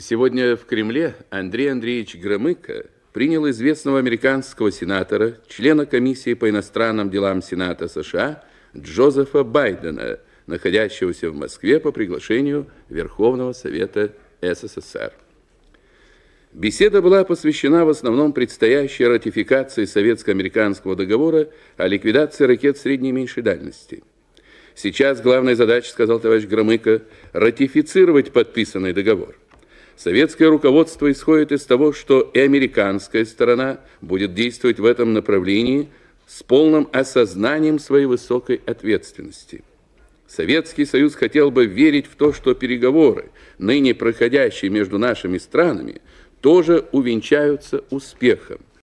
Сегодня в Кремле Андрей Андреевич Громыко принял известного американского сенатора, члена комиссии по иностранным делам Сената США Джозефа Байдена, находящегося в Москве по приглашению Верховного Совета СССР. Беседа была посвящена в основном предстоящей ратификации Советско-американского договора о ликвидации ракет средней и меньшей дальности. Сейчас главная задача, сказал товарищ Громыко, ратифицировать подписанный договор – Советское руководство исходит из того, что и американская сторона будет действовать в этом направлении с полным осознанием своей высокой ответственности. Советский Союз хотел бы верить в то, что переговоры, ныне проходящие между нашими странами, тоже увенчаются успехом.